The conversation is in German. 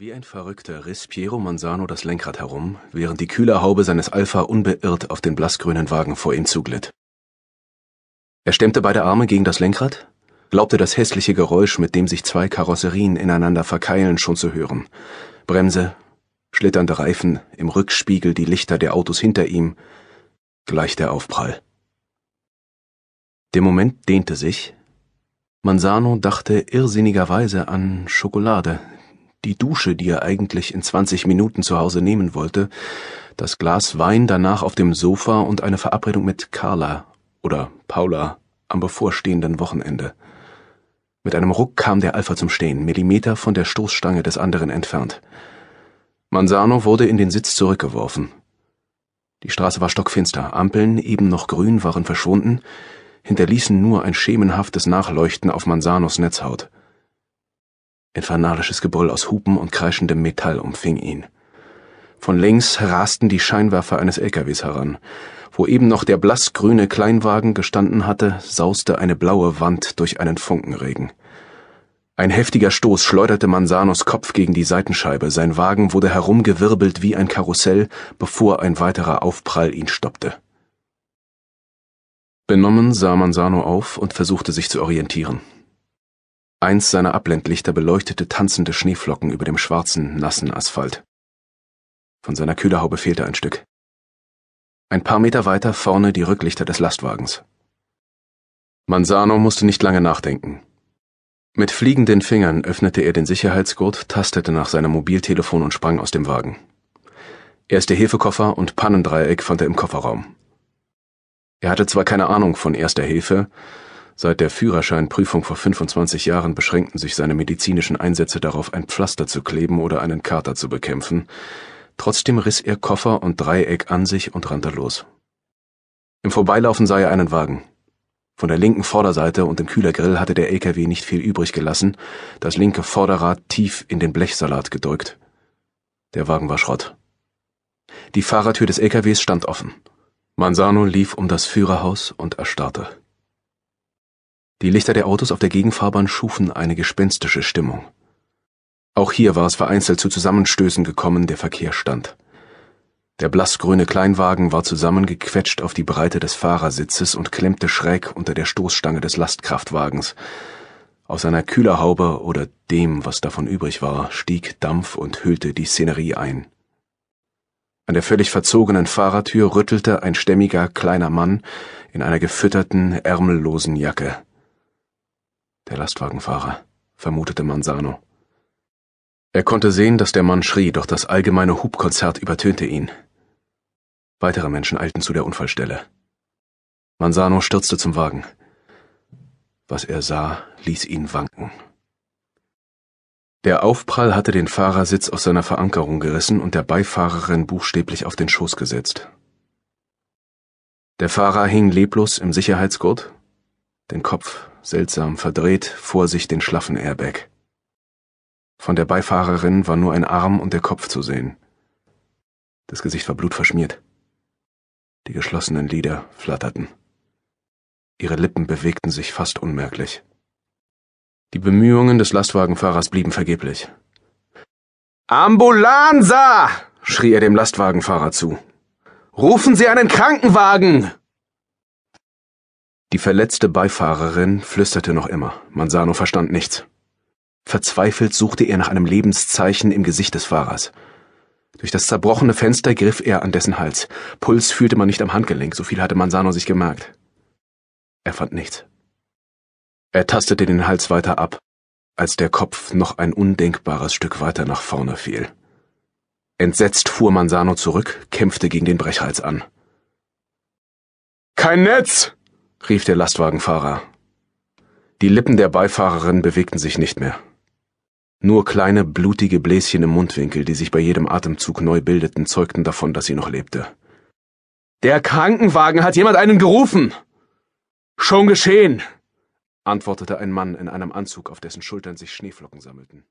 Wie ein Verrückter riss Piero Manzano das Lenkrad herum, während die kühle Haube seines Alpha unbeirrt auf den blassgrünen Wagen vor ihm zuglitt. Er stemmte beide Arme gegen das Lenkrad, glaubte das hässliche Geräusch, mit dem sich zwei Karosserien ineinander verkeilen, schon zu hören. Bremse, schlitternde Reifen, im Rückspiegel die Lichter der Autos hinter ihm, gleich der Aufprall. Der Moment dehnte sich. Manzano dachte irrsinnigerweise an Schokolade, die Dusche, die er eigentlich in 20 Minuten zu Hause nehmen wollte, das Glas Wein danach auf dem Sofa und eine Verabredung mit Carla oder Paula am bevorstehenden Wochenende. Mit einem Ruck kam der Alpha zum Stehen, Millimeter von der Stoßstange des anderen entfernt. Manzano wurde in den Sitz zurückgeworfen. Die Straße war stockfinster, Ampeln, eben noch grün, waren verschwunden, hinterließen nur ein schemenhaftes Nachleuchten auf Manzanos Netzhaut. Infernalisches Gebrüll aus Hupen und kreischendem Metall umfing ihn. Von links rasten die Scheinwerfer eines LKWs heran. Wo eben noch der blassgrüne Kleinwagen gestanden hatte, sauste eine blaue Wand durch einen Funkenregen. Ein heftiger Stoß schleuderte Manzanos Kopf gegen die Seitenscheibe. Sein Wagen wurde herumgewirbelt wie ein Karussell, bevor ein weiterer Aufprall ihn stoppte. Benommen sah Manzano auf und versuchte sich zu orientieren. Eins seiner Abblendlichter beleuchtete tanzende Schneeflocken über dem schwarzen, nassen Asphalt. Von seiner Kühlerhaube fehlte ein Stück. Ein paar Meter weiter vorne die Rücklichter des Lastwagens. Manzano musste nicht lange nachdenken. Mit fliegenden Fingern öffnete er den Sicherheitsgurt, tastete nach seinem Mobiltelefon und sprang aus dem Wagen. Erste Hilfekoffer und Pannendreieck fand er im Kofferraum. Er hatte zwar keine Ahnung von erster Hilfe, Seit der Führerscheinprüfung vor 25 Jahren beschränkten sich seine medizinischen Einsätze darauf, ein Pflaster zu kleben oder einen Kater zu bekämpfen. Trotzdem riss er Koffer und Dreieck an sich und rannte los. Im Vorbeilaufen sah er einen Wagen. Von der linken Vorderseite und dem Kühlergrill hatte der LKW nicht viel übrig gelassen, das linke Vorderrad tief in den Blechsalat gedrückt. Der Wagen war Schrott. Die Fahrertür des LKWs stand offen. Manzano lief um das Führerhaus und erstarrte. Die Lichter der Autos auf der Gegenfahrbahn schufen eine gespenstische Stimmung. Auch hier war es vereinzelt zu Zusammenstößen gekommen, der Verkehr stand. Der blassgrüne Kleinwagen war zusammengequetscht auf die Breite des Fahrersitzes und klemmte schräg unter der Stoßstange des Lastkraftwagens. Aus seiner Kühlerhaube oder dem, was davon übrig war, stieg Dampf und hüllte die Szenerie ein. An der völlig verzogenen Fahrertür rüttelte ein stämmiger kleiner Mann in einer gefütterten, ärmellosen Jacke. Der Lastwagenfahrer, vermutete Manzano. Er konnte sehen, dass der Mann schrie, doch das allgemeine Hubkonzert übertönte ihn. Weitere Menschen eilten zu der Unfallstelle. Manzano stürzte zum Wagen. Was er sah, ließ ihn wanken. Der Aufprall hatte den Fahrersitz aus seiner Verankerung gerissen und der Beifahrerin buchstäblich auf den Schoß gesetzt. Der Fahrer hing leblos im Sicherheitsgurt den Kopf seltsam verdreht, vor sich den schlaffen Airbag. Von der Beifahrerin war nur ein Arm und der Kopf zu sehen. Das Gesicht war blutverschmiert. Die geschlossenen Lider flatterten. Ihre Lippen bewegten sich fast unmerklich. Die Bemühungen des Lastwagenfahrers blieben vergeblich. Ambulanza! schrie er dem Lastwagenfahrer zu. Rufen Sie einen Krankenwagen! Die verletzte Beifahrerin flüsterte noch immer, Manzano verstand nichts. Verzweifelt suchte er nach einem Lebenszeichen im Gesicht des Fahrers. Durch das zerbrochene Fenster griff er an dessen Hals. Puls fühlte man nicht am Handgelenk, so viel hatte Manzano sich gemerkt. Er fand nichts. Er tastete den Hals weiter ab, als der Kopf noch ein undenkbares Stück weiter nach vorne fiel. Entsetzt fuhr Manzano zurück, kämpfte gegen den Brechhals an. Kein Netz! rief der Lastwagenfahrer. Die Lippen der Beifahrerin bewegten sich nicht mehr. Nur kleine, blutige Bläschen im Mundwinkel, die sich bei jedem Atemzug neu bildeten, zeugten davon, dass sie noch lebte. Der Krankenwagen hat jemand einen gerufen. Schon geschehen, antwortete ein Mann in einem Anzug, auf dessen Schultern sich Schneeflocken sammelten.